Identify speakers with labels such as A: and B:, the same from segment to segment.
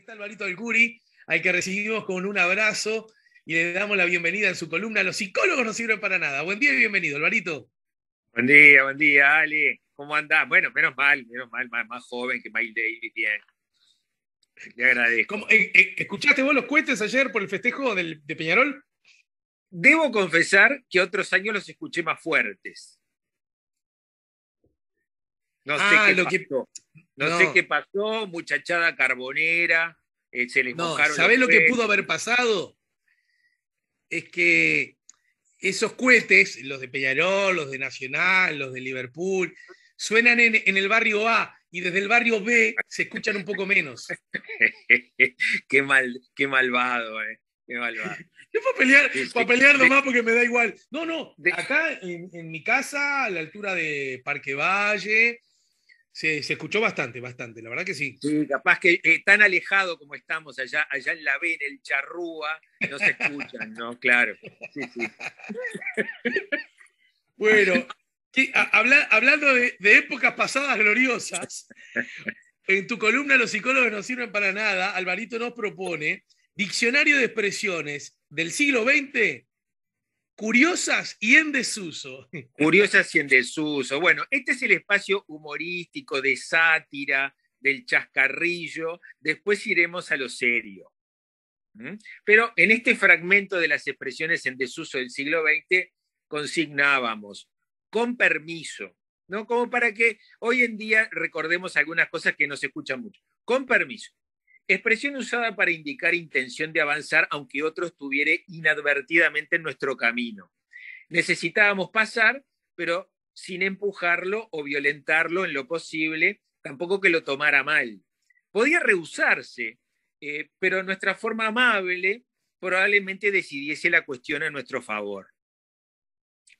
A: Está Alvarito del Curi, al que recibimos con un abrazo y le damos la bienvenida en su columna. Los psicólogos no sirven para nada. Buen día y bienvenido, Alvarito. Buen día, buen día, Ale. ¿Cómo andás? Bueno, menos mal,
B: menos mal, más, joven que Miles Davis, bien.
A: Le agradezco. Eh, eh, ¿Escuchaste vos los cuentos ayer por el festejo del, de Peñarol? Debo confesar que otros
B: años los escuché más fuertes. No sé ah, qué no, sé qué pasó, muchachada carbonera, eh, no, ¿Sabés lo que pudo
A: haber pasado? Es que esos cohetes, los de Peñarol, los de Nacional, los de Liverpool, suenan en, el barrio A y desde el barrio B se escuchan un poco menos. qué,
B: malvado, eh. Qué malvado.
A: Yo puedo pelear, pelear nomás porque me da igual. No, no, acá en, en mi casa, a la altura de Parque Valle, se, se, escuchó bastante, bastante, la verdad que sí. Sí, capaz que eh, tan alejado
B: como estamos allá, allá en la B, en el charrúa,
A: no se escuchan, ¿no? Claro. Sí, sí. bueno, hablando de, de, épocas pasadas gloriosas, en tu columna Los psicólogos no sirven para nada, Alvarito nos propone Diccionario de expresiones del siglo XX curiosas y en desuso.
B: Curiosas y en desuso. Bueno,
A: este es el espacio humorístico,
B: de sátira, del chascarrillo. Después iremos a lo serio. ¿Mm? Pero en este fragmento de las expresiones en desuso del siglo XX consignábamos, con permiso, ¿no? Como para que hoy en día recordemos algunas cosas que no se escuchan mucho. Con permiso. Expresión usada para indicar intención de avanzar aunque otro estuviera inadvertidamente en nuestro camino. Necesitábamos pasar, pero sin empujarlo o violentarlo en lo posible, tampoco que lo tomara mal. Podía rehusarse, eh, pero nuestra forma amable probablemente decidiese la cuestión a nuestro favor.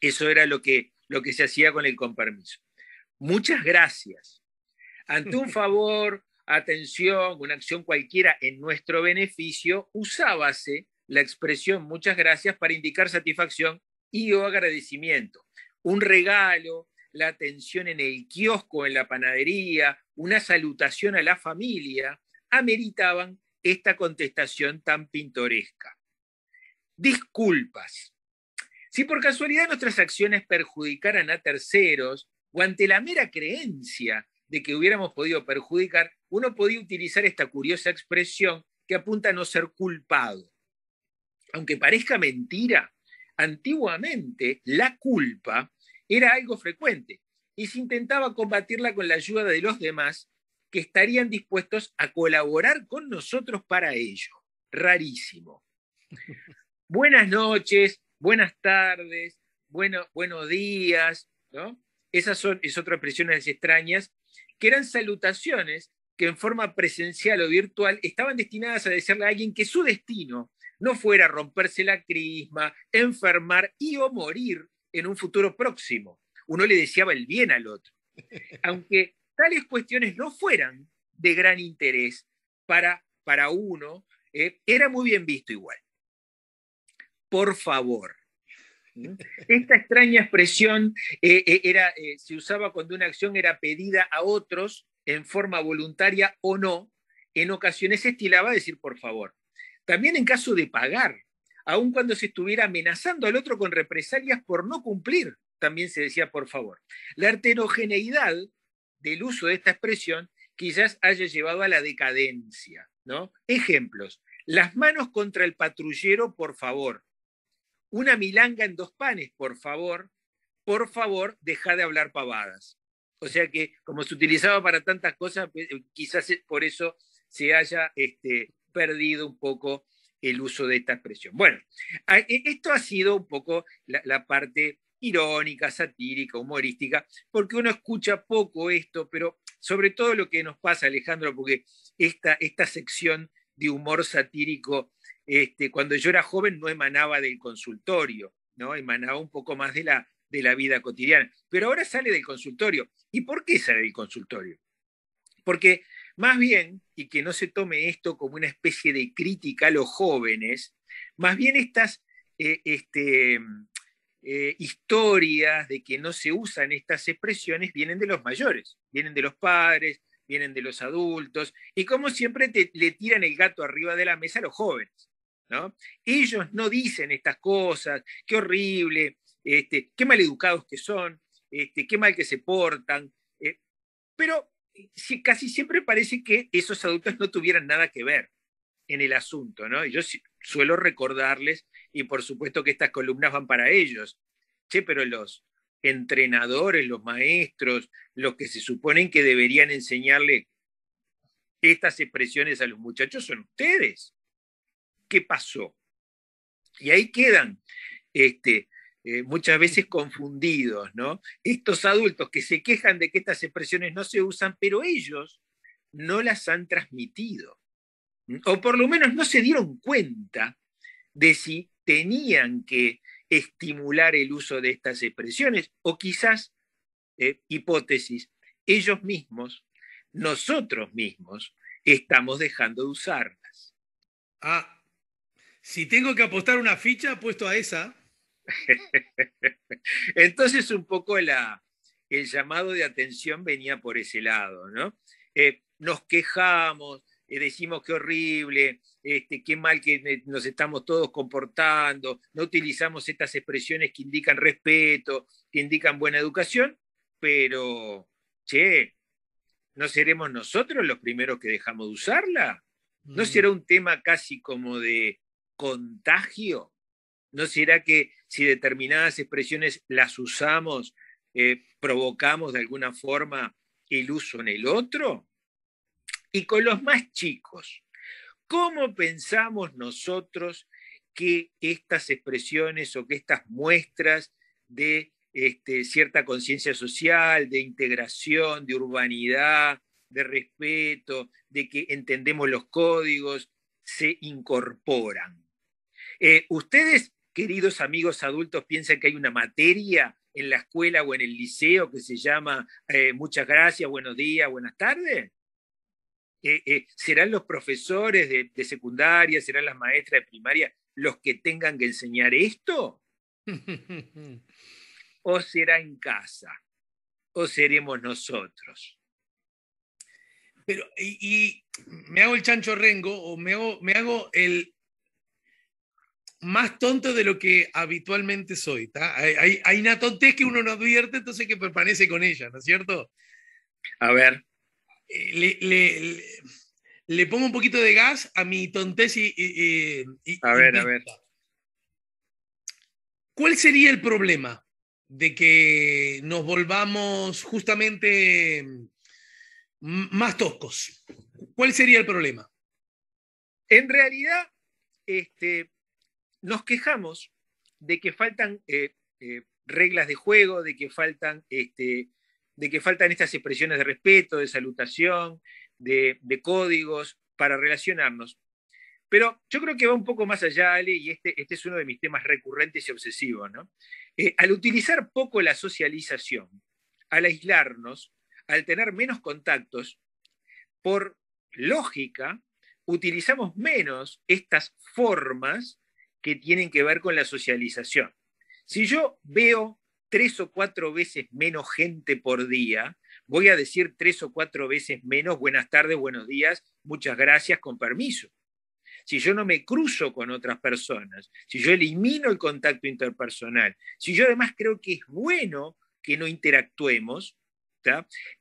B: Eso era lo que, lo que se hacía con el compromiso. Muchas gracias. Ante un favor atención, una acción cualquiera en nuestro beneficio, usábase la expresión muchas gracias para indicar satisfacción y o agradecimiento. Un regalo, la atención en el kiosco, en la panadería, una salutación a la familia, ameritaban esta contestación tan pintoresca. Disculpas. Si por casualidad nuestras acciones perjudicaran a terceros o ante la mera creencia de que hubiéramos podido perjudicar, uno podía utilizar esta curiosa expresión que apunta a no ser culpado. Aunque parezca mentira, antiguamente la culpa era algo frecuente y se intentaba combatirla con la ayuda de los demás que estarían dispuestos a colaborar con nosotros para ello. Rarísimo. Buenas noches, buenas tardes, bueno, buenos días, ¿no? Esas son es otras expresiones extrañas que eran salutaciones que en forma presencial o virtual estaban destinadas a decirle a alguien que su destino no fuera romperse la crisma, enfermar y o morir en un futuro próximo. Uno le deseaba el bien al otro. Aunque tales cuestiones no fueran de gran interés para, uno, eh, era muy bien visto igual. Por favor, esta extraña expresión eh, eh, eh, se usaba cuando una acción era pedida a otros en forma voluntaria o no, en ocasiones se estilaba a decir por favor. También en caso de pagar, aun cuando se estuviera amenazando al otro con represalias por no cumplir, también se decía por favor. La heterogeneidad del uso de esta expresión quizás haya llevado a la decadencia. Ejemplos. Las manos contra el patrullero, por favor una milanga en dos panes, por favor, por favor, deja de hablar pavadas. O sea que, como se utilizaba para tantas cosas, eh, eh, quizás por eso se haya este, perdido un poco el uso de esta expresión. Bueno, e, esto ha sido un poco la, parte irónica, satírica, humorística, porque uno escucha poco esto, pero sobre todo lo que nos pasa, Alejandro, porque esta, esta sección de humor satírico, este, cuando yo era joven no emanaba del consultorio, ¿no? emanaba un poco más de la, de la vida cotidiana. Pero ahora sale del consultorio. ¿Y por qué sale del consultorio? Porque más bien, y que no se tome esto como una especie de crítica a los jóvenes, más bien estas eh, este, eh, historias de que no se usan estas expresiones vienen de los mayores, vienen de los padres, vienen de los adultos, y como siempre le tiran el gato arriba de la mesa a los jóvenes. ¿no? Ellos no dicen estas cosas, qué horrible, este, qué maleducados que son, este, qué mal que se portan, eh, pero eh, si, casi siempre parece que esos adultos no tuvieran nada que ver en el asunto, ¿no? yo suelo recordarles, y por supuesto que estas columnas van para ellos, pero los, entrenadores, los maestros, los que se suponen que deberían enseñarle estas expresiones a los muchachos son ustedes. ¿Qué pasó? Y ahí quedan este, eh, muchas veces confundidos, ¿no? Estos adultos que se quejan de que estas expresiones no se usan, pero ellos no las han transmitido. O por lo menos no se dieron cuenta de si tenían que estimular el uso de estas expresiones o quizás, eh, hipótesis, ellos mismos, nosotros mismos, estamos dejando de usarlas. Ah, si
A: tengo que apostar una ficha, apuesto a esa.
B: Entonces un poco la, el llamado de atención venía por ese lado, ¿no? Eh, nos quejamos, eh, decimos qué horrible, este, qué mal que eh, nos estamos todos comportando, no utilizamos estas expresiones que indican respeto, que indican buena educación, pero, che, ¿no seremos nosotros los primeros que dejamos de usarla? ¿No mm. será un tema casi como de contagio? ¿No será que si determinadas expresiones las usamos, eh, provocamos de alguna forma el uso en el otro? y con los más chicos. ¿Cómo pensamos nosotros que estas expresiones o que estas muestras de este, cierta conciencia social, de integración, de urbanidad, de respeto, de que entendemos los códigos, se incorporan? Eh, ¿Ustedes, queridos amigos adultos, piensan que hay una materia en la escuela o en el liceo que se llama eh, muchas gracias, buenos días, buenas tardes? Eh, eh, serán los profesores de, secundaria, serán las maestras de primaria los que tengan que enseñar esto? ¿O será en casa? ¿O seremos nosotros?
A: Pero, y, me hago el chancho rengo o me hago, el, más tonto de lo que habitualmente soy. Hay, hay, hay, una tontez que uno no advierte, entonces que permanece con ella, ¿no es cierto? A ver le, le, pongo un poquito de gas a mi tontez y... a ver, a ver. ¿Cuál sería el problema de que nos volvamos justamente más toscos? ¿Cuál sería el problema? En realidad,
B: este, nos quejamos de que faltan eh, eh, reglas de juego, de que faltan este, de que faltan estas expresiones de respeto, de salutación, de, códigos para relacionarnos. Pero yo creo que va un poco más allá, Ale, y este, este es uno de mis temas recurrentes y obsesivos. Eh, al utilizar poco la socialización, al aislarnos, al tener menos contactos, por lógica, utilizamos menos estas formas que tienen que ver con la socialización. Si yo veo tres o cuatro veces menos gente por día, voy a decir tres o cuatro veces menos buenas tardes, buenos días, muchas gracias, con permiso. Si yo no me cruzo con otras personas, si yo elimino el contacto interpersonal, si yo además creo que es bueno que no interactuemos,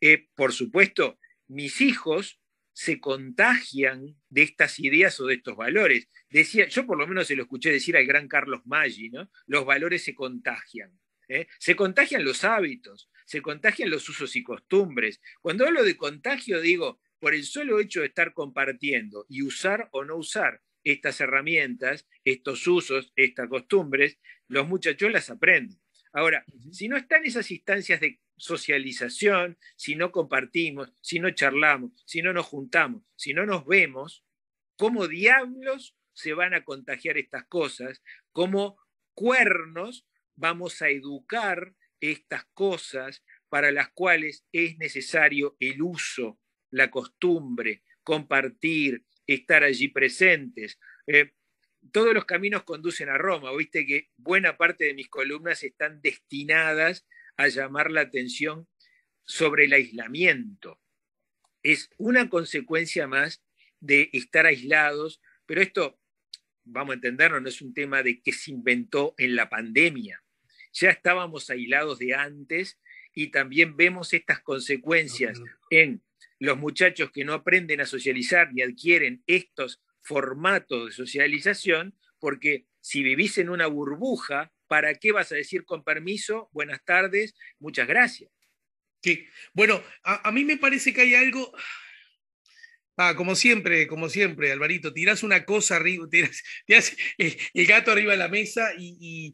B: eh, por supuesto, mis hijos se contagian de estas ideas o de estos valores. Decía, yo por lo menos se lo escuché decir al gran Carlos Maggi, ¿no? Los valores se contagian. ¿eh? Se contagian los hábitos, se contagian los usos y costumbres. Cuando hablo de contagio, digo, por el solo hecho de estar compartiendo y usar o no usar estas herramientas, estos usos, estas costumbres, los muchachos las aprenden. Ahora, si no están esas instancias de socialización, si no compartimos, si no charlamos, si no nos juntamos, si no nos vemos, ¿cómo diablos se van a contagiar estas cosas? ¿Cómo cuernos vamos a educar estas cosas para las cuales es necesario el uso, la costumbre, compartir, estar allí presentes. Eh, todos los caminos conducen a Roma, viste que buena parte de mis columnas están destinadas a llamar la atención sobre el aislamiento. Es una consecuencia más de estar aislados, pero esto, vamos a entenderlo. no es un tema de qué se inventó en la pandemia ya estábamos aislados de antes y también vemos estas consecuencias en los muchachos que no aprenden a socializar ni adquieren estos formatos de socialización, porque si vivís en una burbuja, ¿para qué vas a decir con permiso,
A: buenas tardes, muchas gracias? Sí, bueno, a, mí me parece que hay algo, Ah, como siempre, como siempre, Alvarito, tirás una cosa arriba, tirás, eh, el, gato arriba de la mesa y,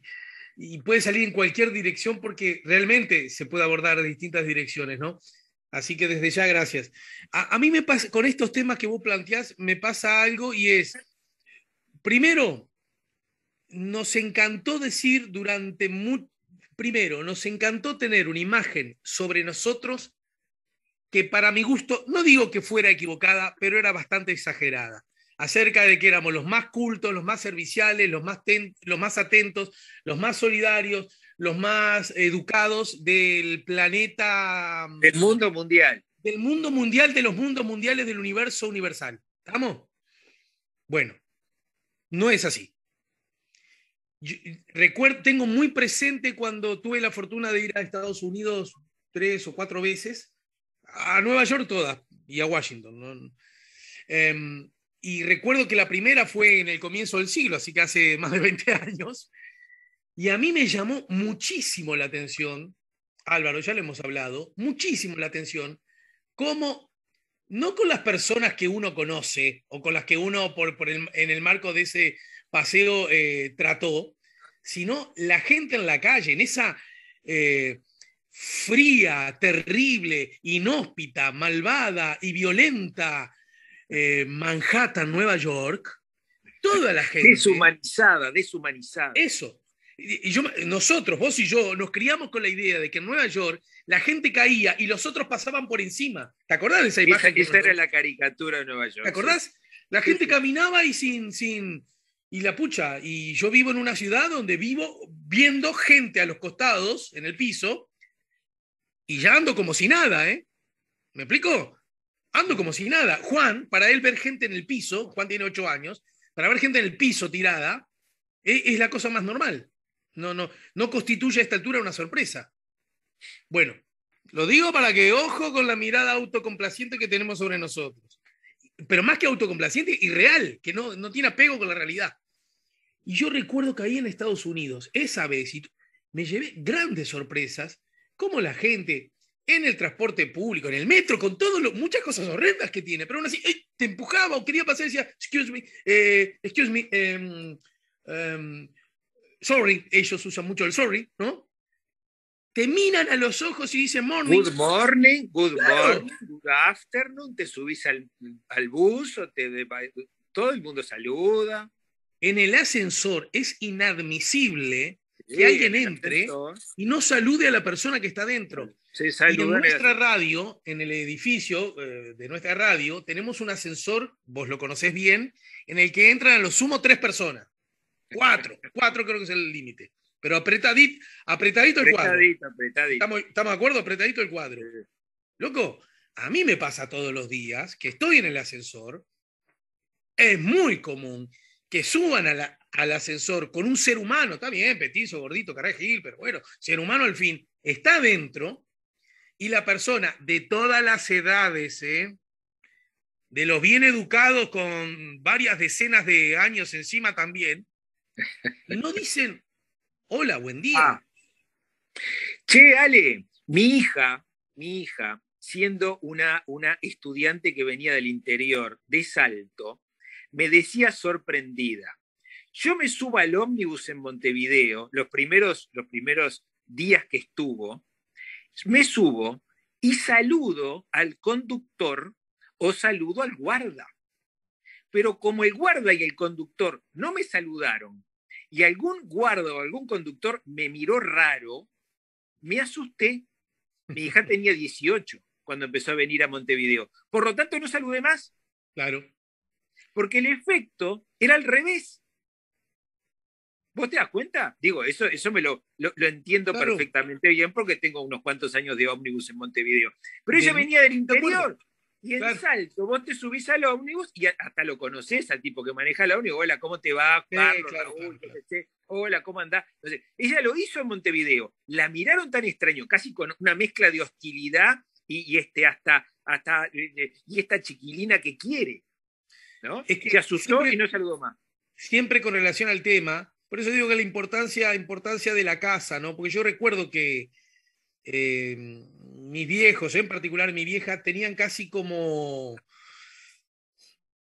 A: y puede salir en cualquier dirección porque realmente se puede abordar de distintas direcciones, ¿no? Así que desde ya, gracias. A, mí me pasa, con estos temas que vos planteás, me pasa algo y es, primero, nos encantó decir durante mucho, primero, nos encantó tener una imagen sobre nosotros que para mi gusto, no digo que fuera equivocada, pero era bastante exagerada acerca de que éramos los más cultos, los más serviciales, los más, los más atentos, los más solidarios, los más educados del planeta. Mm, del mundo mundial. Del mundo mundial, de los mundos mundiales del universo universal. ¿Estamos? Bueno, no es así. recuerdo, tengo muy presente cuando tuve la fortuna de ir a Estados Unidos tres o cuatro veces, a Nueva York todas y a Washington. Em, y recuerdo que la primera fue en el comienzo del siglo, así que hace más de 20 años. Y a mí me llamó muchísimo la atención, Álvaro, ya lo hemos hablado, muchísimo la atención, cómo no con las personas que uno conoce o con las que uno por, en el marco de ese paseo eh, trató, sino la gente en la calle, en esa eh, fría, terrible, inhóspita, malvada y violenta eh, Manhattan, Nueva York, toda la gente. Deshumanizada, deshumanizada. Eso. Y yo, nosotros, vos y yo, nos criamos con la idea de que en Nueva York la gente caía y los otros pasaban por encima. ¿Te acordás de esa imagen? Esa, era
B: la caricatura de Nueva York. ¿Te acordás?
A: La gente caminaba y sin, sin. Y la pucha. Y yo vivo en una ciudad donde vivo viendo gente a los costados, en el piso, y ya ando como si nada, ¿eh? ¿Me explico? ando como si nada. Juan, para él ver gente en el piso, Juan tiene ocho años, para ver gente en el piso tirada, e, es, la cosa más normal. No, no, no constituye a esta altura una sorpresa. Bueno, lo digo para que ojo con la mirada autocomplaciente que tenemos sobre nosotros. Pero más que autocomplaciente, irreal, que no, no tiene apego con la realidad. Y yo recuerdo que ahí en Estados Unidos, esa vez, me llevé grandes sorpresas, como la gente en el transporte público, en el metro, con todo lo, muchas cosas horrendas que tiene, pero aún así te empujaba o quería pasar y decía, excuse me, eh, excuse me, em, em, sorry, ellos usan mucho el sorry, ¿no? Te miran a los ojos y dicen morning. Good morning, good morning, good
B: afternoon, te subís al, al bus, todo el mundo saluda.
A: En el ascensor es inadmisible que alguien entre y no salude a la persona que está dentro. y en nuestra radio, en el edificio eh, de nuestra radio, tenemos un ascensor, vos lo conocés bien, en el que entran a lo sumo tres personas. Cuatro, cuatro creo que es el límite. Pero apretadito, apretadito, el cuadro. ¿Estamos, ¿Estamos de acuerdo? Apretadito el cuadro. Loco, a mí me pasa todos los días que estoy en el ascensor. Es muy común que suban a la, al ascensor con un ser humano, está bien, petizo, gordito, Gil, pero bueno, ser humano al fin, está dentro y la persona de todas las edades, ¿eh? de los bien educados con varias decenas de años encima también, no dicen, hola, buen día. Ah.
B: Che, Ale, mi hija, mi hija, siendo una, una estudiante que venía del interior, de Salto, me decía sorprendida, yo me subo al ómnibus en Montevideo, los primeros, los primeros días que estuvo, me subo y saludo al conductor o saludo al guarda. Pero como el guarda y el conductor no me saludaron y algún guarda o algún conductor me miró raro, me asusté. Mi hija tenía 18 cuando empezó a venir a Montevideo. Por lo tanto, no saludé más. Claro. Porque el efecto era al revés. ¿Vos te das cuenta? Digo, eso, eso me lo, lo, entiendo perfectamente bien porque tengo unos cuantos años de ómnibus en Montevideo. Pero ella venía del interior. Y en Salto, vos te subís al ómnibus y hasta lo conoces, al tipo que maneja el ómnibus. Hola, ¿cómo te va? Hola, ¿cómo andás? ella lo hizo en Montevideo. La miraron tan extraño, casi con una mezcla de hostilidad y, este, hasta, hasta, eh,
A: eh, y esta chiquilina que quiere. ¿no? que se asustó y no saludó más. Siempre con relación al tema, por eso digo que la importancia, importancia de la casa, ¿no? Porque yo recuerdo que eh, mis viejos, en particular mi vieja, tenían casi como,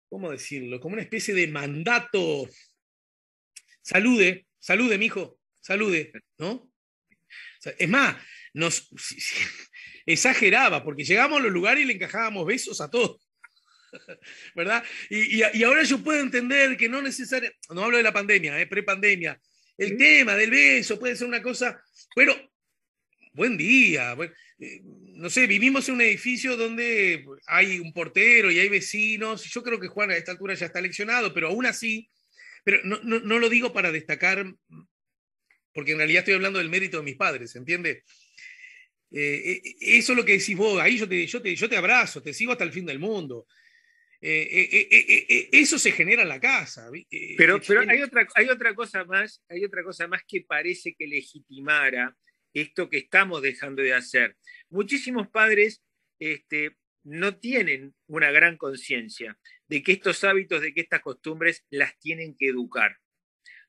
A: ¿cómo decirlo? Como una especie de mandato. Salude, salude, hijo salude, ¿no? Es más, nos exageraba, porque llegábamos a los lugares y le encajábamos besos a todos. ¿verdad? Y, ahora yo puedo entender que no necesariamente, no hablo de la pandemia, eh, pre el tema del beso puede ser una cosa, pero buen día, eh, no sé, vivimos en un edificio donde hay un portero y hay vecinos, yo creo que Juan a esta altura ya está leccionado, pero aún así, pero no, lo digo para destacar, porque en realidad estoy hablando del mérito de mis padres, ¿entiendes? Eh, eh, eso es lo que decís vos, ahí yo te, yo, te, yo te abrazo, te sigo hasta el fin del mundo. Eh, eh, eh, eso se genera en la casa.
B: pero pero hay, este otra, hay, otra cosa más, hay otra cosa más que parece que legitimara esto que estamos dejando de hacer. Muchísimos padres este, no tienen una gran conciencia de que estos hábitos, de que estas costumbres las tienen que educar.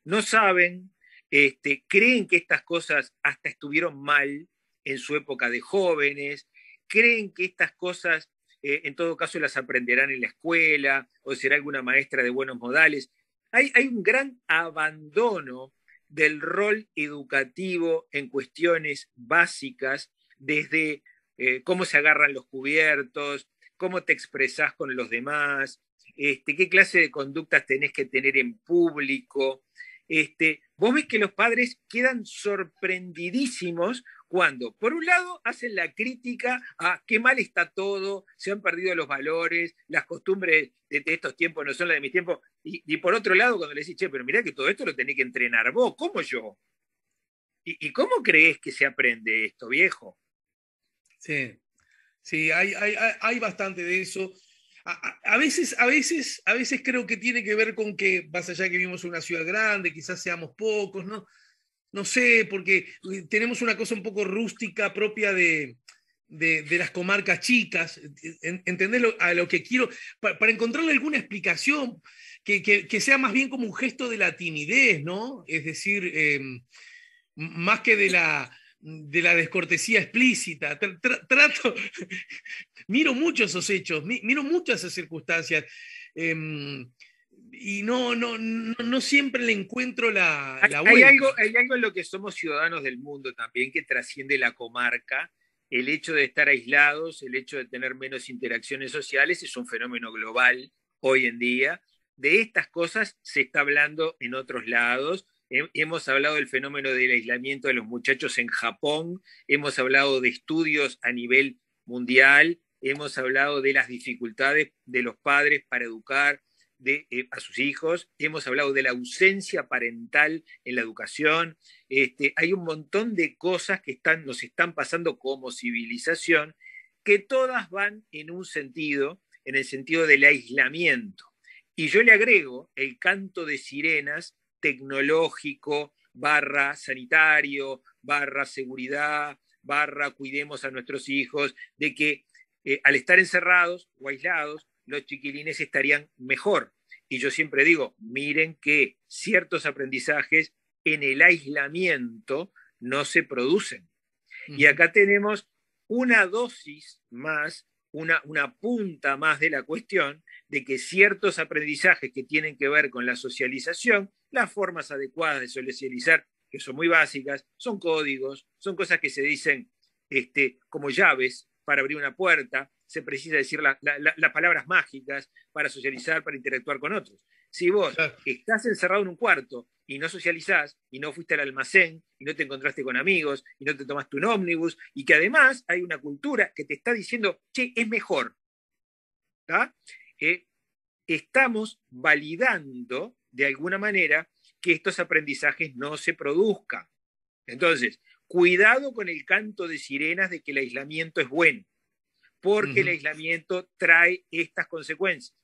B: No saben, este, creen que estas cosas hasta estuvieron mal en su época de jóvenes, creen que estas cosas eh, en todo caso las aprenderán en la escuela o será alguna maestra de buenos modales. Hay, un gran abandono del rol educativo en cuestiones básicas, desde eh, cómo se agarran los cubiertos, cómo te expresás con los demás, este, qué clase de conductas tenés que tener en público. Este, vos ves que los padres quedan sorprendidísimos cuando, por un lado, hacen la crítica a qué mal está todo, se han perdido los valores, las costumbres de, estos tiempos no son las de mis tiempos, y, por otro lado, cuando le decís, che, pero mirá que todo esto lo tenés que entrenar vos, ¿cómo yo? ¿Y, cómo crees que se
A: aprende esto, viejo? Sí, sí, hay, hay, bastante de eso. A, veces, a veces, a veces creo que tiene que ver con que, más allá que vivimos en una ciudad grande, quizás seamos pocos, ¿no? no sé, porque eh, tenemos una cosa un poco rústica propia de, las comarcas chicas. ¿Entendés a lo que quiero? para, encontrarle alguna explicación que, sea más bien como un gesto de la timidez, ¿no? Es decir, em, más que de la de la descortesía explícita. trato, miro mucho esos hechos, miro muchas esas circunstancias. Em, y no, no, no, siempre le encuentro la, la hay algo en lo que somos ciudadanos del mundo también que
B: trasciende la comarca. El hecho de estar aislados, el hecho de tener menos interacciones sociales es un fenómeno global hoy en día. De estas cosas se está hablando en otros lados. Hemos hablado del fenómeno del aislamiento de los muchachos en Japón, hemos hablado de estudios a nivel mundial, hemos hablado de las dificultades de los padres para educar eh, a sus hijos, hemos hablado de la ausencia parental en la educación, este, hay un montón de cosas que están, nos están pasando como civilización, que todas van en un sentido, en el sentido del aislamiento. Y yo le agrego el canto de sirenas tecnológico, barra sanitario, barra seguridad, barra cuidemos a nuestros hijos, de que eh, al estar encerrados o aislados, los chiquilines estarían mejor. Y yo siempre digo, miren que ciertos aprendizajes en el aislamiento no se producen. Y acá tenemos una dosis más, una, punta más de la cuestión de que ciertos aprendizajes que tienen que ver con la socialización, las formas adecuadas de socializar, que son muy básicas, son códigos, son cosas que se dicen este, como llaves, para abrir una puerta, se precisa decir las palabras mágicas para socializar, para interactuar con otros. Si vos estás encerrado en un cuarto y no socializás, y no fuiste al almacén, y no te encontraste con amigos, y no te tomaste un ómnibus, y que además hay una cultura que te está diciendo, che, es mejor. Eh, estamos validando de alguna manera que estos aprendizajes no se produzcan. Entonces, cuidado con el canto de sirenas de que el aislamiento es bueno, porque el aislamiento
A: trae estas consecuencias.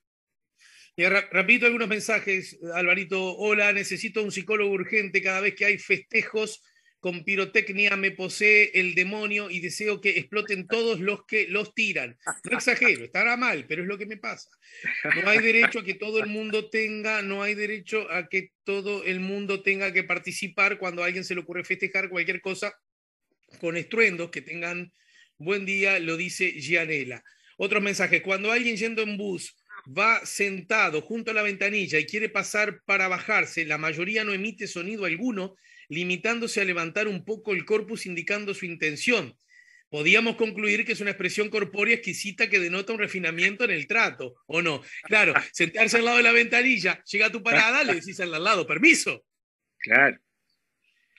A: Y repito algunos mensajes, Alvarito. Hola, necesito un psicólogo urgente cada vez que hay festejos con pirotecnia me posee el demonio y deseo que exploten todos los que los tiran. No exagero, estará mal, pero es lo que me pasa. No hay derecho a que todo el mundo tenga, no hay derecho a que todo el mundo tenga que participar cuando a alguien se le ocurre festejar cualquier cosa con estruendos que tengan buen día, lo dice Gianela. Otros mensajes, cuando alguien yendo en bus va sentado junto a la ventanilla y quiere pasar para bajarse, la mayoría no emite sonido alguno limitándose a levantar un poco el corpus indicando su intención. Podíamos concluir que es una expresión corpórea exquisita que denota un refinamiento en el trato, ¿o no? Claro, sentarse al lado de la ventanilla, llega tu parada, le decís al lado, permiso. Claro.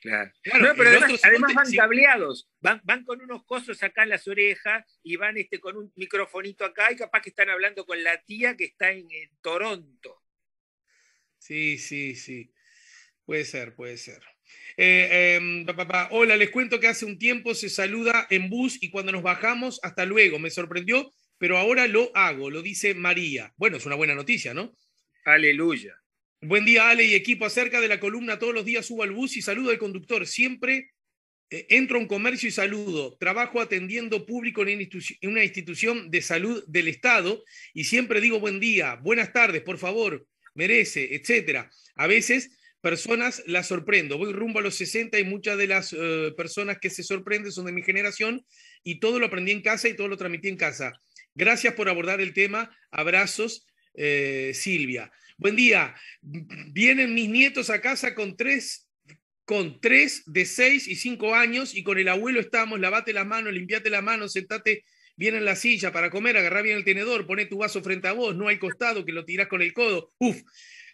A: Claro. además, van cableados,
B: van, con unos cosos acá en las orejas y van este, con un microfonito acá y capaz que están hablando con la tía que está en Toronto.
A: Sí, sí, sí. Puede ser, puede ser. Eh, em, hola, les cuento que hace un tiempo se saluda en bus y cuando nos bajamos, hasta luego, me sorprendió, pero ahora lo hago, lo dice María. Bueno, es una buena noticia, ¿no? Aleluya. Buen día, Ale y equipo. Acerca de la columna, todos los días subo al bus y saludo al conductor. Siempre eh, entro a un comercio y saludo. Trabajo atendiendo público en una institución de salud del Estado y siempre digo buen día, buenas tardes, por favor, merece, etcétera. A veces personas las sorprendo. Voy rumbo a los 60 y muchas de las eh, personas que se sorprenden son de mi generación y todo lo aprendí en casa y todo lo transmití en casa. Gracias por abordar el tema. Abrazos, eh, Silvia. Buen día. Vienen mis nietos a casa con tres con tres de seis y cinco años y con el abuelo estamos, lavate las manos, limpiate las manos, sentate bien en la silla para comer, agarrá bien el tenedor, poné tu vaso frente a vos, no hay costado que lo tirás con el codo. Uf,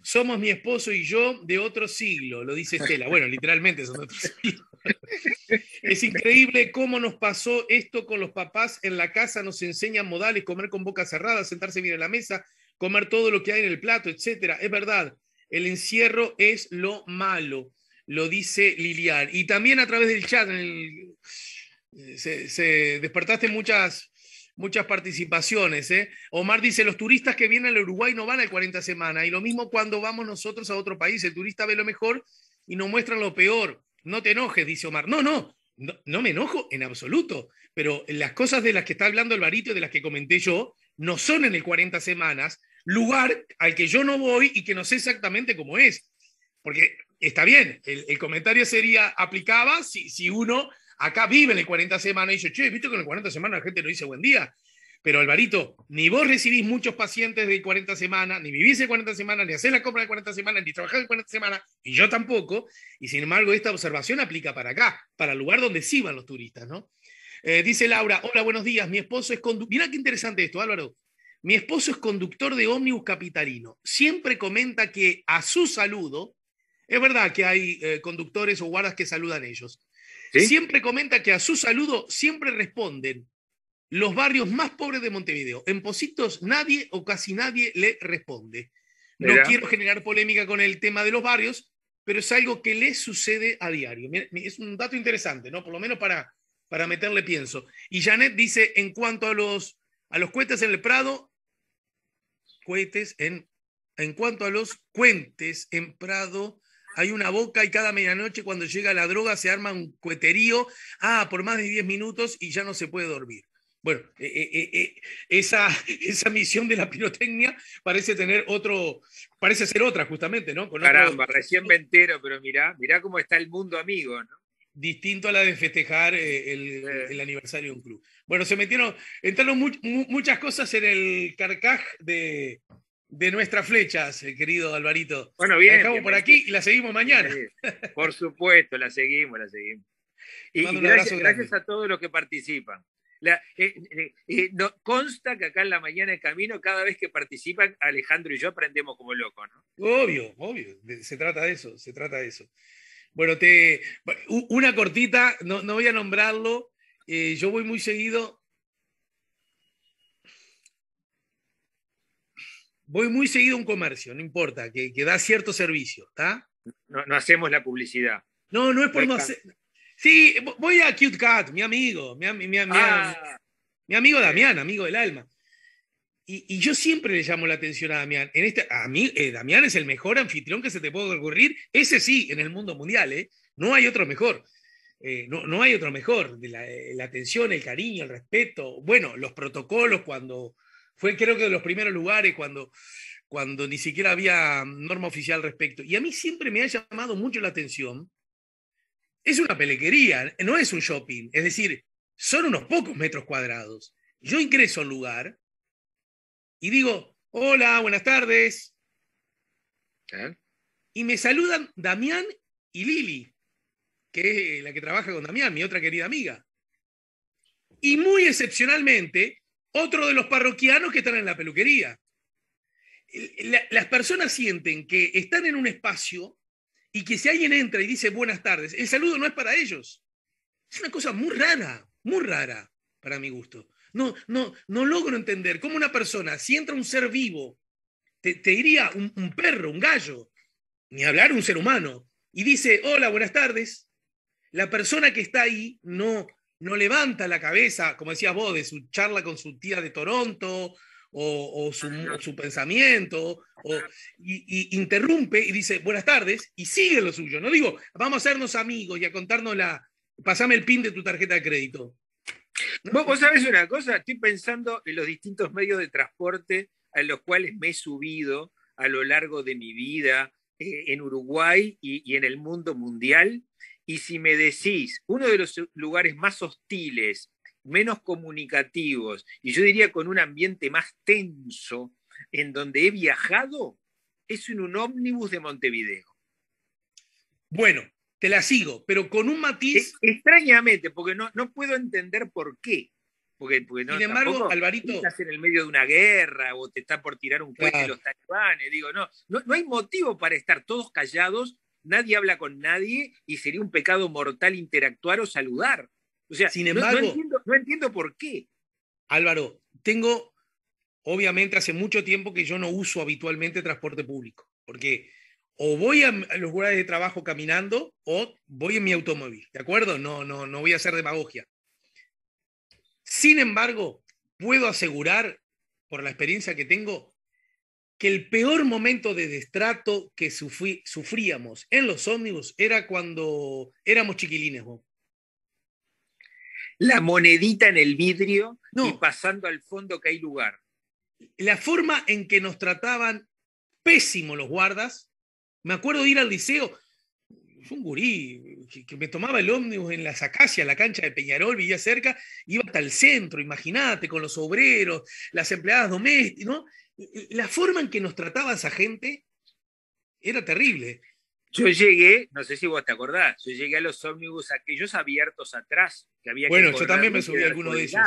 A: somos mi esposo y yo de otro siglo, lo dice Estela. Bueno, literalmente son de otro siglo. Es increíble cómo nos pasó esto con los papás. En la casa nos enseñan modales, comer con boca cerrada, sentarse bien a la mesa, comer todo lo que hay en el plato, etc. Es verdad, el encierro es lo malo, lo dice Lilian. Y también a través del chat, eh, se, se despertaste muchas muchas participaciones. ¿eh? Omar dice, los turistas que vienen al Uruguay no van al 40 semanas. Y lo mismo cuando vamos nosotros a otro país, el turista ve lo mejor y nos muestra lo peor. No te enojes, dice Omar. No, no, no, me enojo en absoluto. Pero las cosas de las que está hablando el y de las que comenté yo, no son en el 40 semanas, lugar al que yo no voy y que no sé exactamente cómo es. Porque está bien, el, comentario sería, aplicaba si, si uno Acá viven en 40 semanas y dice, che, viste que en el 40 semanas la gente no dice buen día. Pero Alvarito, ni vos recibís muchos pacientes de 40 semanas, ni vivís de 40 semanas, ni hacés la compra de 40 semanas, ni trabajás de 40 semanas, y yo tampoco. Y sin embargo, esta observación aplica para acá, para el lugar donde sí van los turistas, ¿no? Eh, dice Laura, hola, buenos días, mi esposo es conductor. Mirá qué interesante esto, Álvaro. Mi esposo es conductor de ómnibus capitalino. Siempre comenta que a su saludo, es verdad que hay eh, conductores o guardas que saludan ellos, siempre comenta que a su saludo siempre responden los barrios más pobres de Montevideo. En Positos nadie o casi nadie le responde. No quiero generar polémica con el tema de los barrios, pero es algo que le sucede a diario. es un dato interesante, ¿no? Por lo menos para, para meterle pienso. Y Janet dice, en cuanto a los, a los en el Prado, en, en cuanto a los cuentes en Prado, hay una boca y cada medianoche cuando llega la droga se arma un cueterío, ah, por más de 10 minutos y ya no se puede dormir. Bueno, eh, eh, eh, esa, esa, misión de la pirotecnia parece tener otro, parece ser otra justamente, ¿no? Con Caramba, recién me entero, pero mirá, mirá cómo está el mundo amigo, ¿no? Distinto a la de festejar el, aniversario de un club. Bueno, se metieron, entraron muchas cosas en el carcaj de, de nuestras flechas, eh, querido Alvarito. Bueno, bien. La dejamos por aquí y la seguimos mañana.
B: Por supuesto, la seguimos, la seguimos.
A: Y, gracias,
B: a todos los que participan. Eh, eh, consta que acá en la mañana de camino, cada vez que participan, Alejandro y yo aprendemos como locos,
A: ¿no? Obvio, obvio. Se trata de eso, se trata de eso. Bueno, te, una cortita, no voy a nombrarlo. yo voy muy seguido voy muy seguido a un comercio, no importa, que, que da cierto servicio, ¿está? No, hacemos la publicidad. No, no es por no hacer. Sí, voy a Cute Cat, mi amigo, mi, ah. mi, amigo Damián, amigo del alma. Y, yo siempre le llamo la atención a Damián. En este, a mí, eh, Damián es el mejor anfitrión que se te puede ocurrir, ese sí, en el mundo mundial, ¿eh? No hay otro mejor. Eh, no, no, hay otro mejor. Eh, la, atención, el cariño, el respeto. Bueno, los protocolos cuando fue creo que de los primeros lugares cuando, cuando ni siquiera había norma oficial al respecto. Y a mí siempre me ha llamado mucho la atención. Es una pelequería, no es un shopping. Es decir, son unos pocos metros cuadrados. Yo ingreso al lugar y digo, hola, buenas tardes. ¿Eh? Y me saludan Damián y Lili, que es la que trabaja con Damián, mi otra querida amiga. Y muy excepcionalmente, otro de los parroquianos que están en la peluquería. las personas sienten que están en un espacio y que si alguien entra y dice buenas tardes, el saludo no es para ellos. Es una cosa muy rara, muy rara para mi gusto. No, no, no logro entender cómo una persona, si entra un ser vivo, te, diría un perro, un gallo, ni hablar un ser humano, y dice, hola, buenas tardes, la persona que está ahí no, no levanta la cabeza, como decías vos, de su charla con su tía de Toronto o, su, pensamiento, o, y, interrumpe y dice buenas tardes y sigue lo suyo. No digo, vamos a hacernos amigos y a contarnos la, pasame el pin de tu tarjeta de crédito. ¿Vos, sabés una cosa, estoy pensando en los distintos medios de transporte
B: a los cuales me he subido a lo largo de mi vida eh, en Uruguay y, y en el mundo mundial y si me decís, uno de los lugares más hostiles, menos comunicativos, y yo diría con un ambiente más tenso, en donde he viajado, es en un ómnibus de Montevideo. Bueno, te la sigo, pero con un matiz. E-, extrañamente, porque no, no puedo entender por qué. Porque, no, Sin embargo, Alvarito. Estás en el medio de una guerra o te está por tirar un cohete de los talibanes. Digo, no, no, hay motivo para estar todos callados nadie habla con nadie y sería un pecado mortal interactuar o saludar. O
A: sea, Sin embargo, no, entiendo, entiendo por qué. Álvaro, tengo, obviamente, hace mucho tiempo que yo no uso habitualmente transporte público, porque o voy a, los lugares de trabajo caminando o voy en mi automóvil, ¿de acuerdo? No, no, no voy a hacer demagogia. Sin embargo, puedo asegurar, por la experiencia que tengo, que el peor momento de destrato que sufríamos en los ómnibus era cuando éramos chiquilines, vos
B: La monedita en el vidrio y pasando al fondo que hay lugar.
A: La forma en que nos trataban pésimo los guardas. Me acuerdo de ir al liceo, yo un gurí, que, me tomaba el ómnibus en la acacias, la cancha de Peñarol, vivía cerca, iba hasta el centro, imagínate, con los obreros, las empleadas domésticas, ¿no? la forma en que nos trataba esa gente era terrible. Yo llegué,
B: no sé si vos te acordás, yo llegué a los ómnibus aquellos abiertos atrás, que había Bueno, yo también me subí a alguno de esos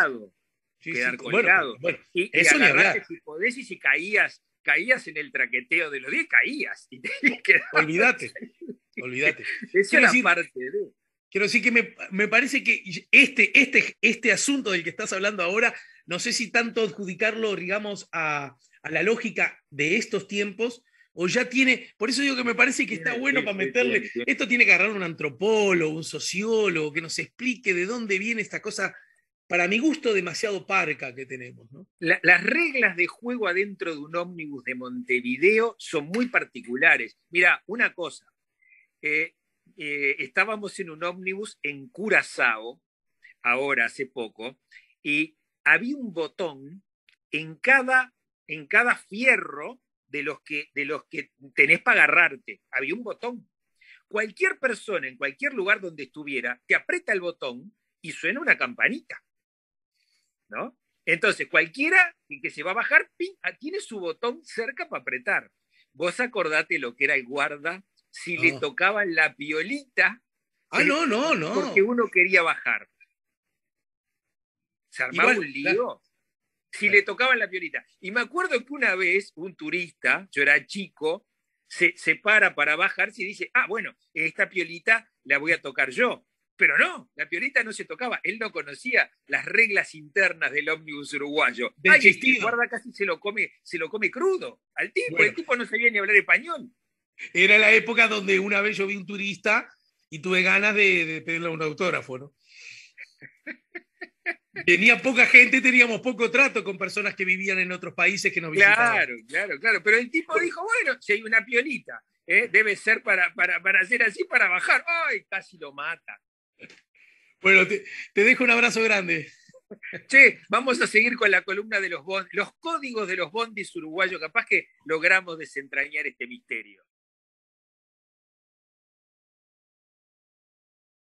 A: Sí, eso y
B: si podés y si caías, caías en el traqueteo de los 10, caías.
A: olvídate, olvídate. Esa es parte quiero decir que me, me, parece que este, este, este asunto del que estás hablando ahora, no sé si tanto adjudicarlo, digamos, a a la lógica de estos tiempos, o ya tiene, por eso digo que me parece que está bueno para meterle, esto tiene que agarrar un antropólogo, un sociólogo, que nos explique de dónde viene esta cosa, para mi gusto, demasiado parca que tenemos. las reglas de
B: juego adentro de un ómnibus de Montevideo son muy particulares. Mira, una cosa, eh, eh, estábamos en un ómnibus en Curazao, ahora hace poco, y había un botón en cada en cada fierro de los que, de los que tenés para agarrarte. Había un botón. Cualquier persona en cualquier lugar donde estuviera, te aprieta el botón y suena una campanita. ¿No? Entonces, cualquiera que se va a bajar, ah, tiene su botón cerca para apretar. Vos acordate lo que era el guarda, si le ah. tocaban la piolita. Ah, no, no, no. Porque uno quería bajar. Se armaba un lío si le tocaban la piolita. Y me acuerdo que una vez un turista, yo era chico, se, se para para bajarse y dice, ah, bueno, esta piolita la voy a tocar yo. Pero no, la piolita no se tocaba. Él no conocía las reglas internas del ómnibus uruguayo. Ay, guarda casi se lo
A: come, se lo come crudo al tipo. el tipo no sabía ni hablar español. Era la época donde una vez yo vi un turista y tuve ganas de, de pedirle un autógrafo, ¿no? Tenía poca gente, teníamos poco trato con personas que vivían en otros países que nos visitaban. Claro,
B: claro, claro. Pero el tipo dijo, bueno, si hay una piolita, ¿eh? debe ser para, para, para hacer así, para bajar. ¡Ay, casi lo mata!
A: Bueno, te, te, dejo un abrazo grande.
B: Che, vamos a seguir con la columna de los los códigos de los bondis uruguayos. Capaz que logramos desentrañar este misterio.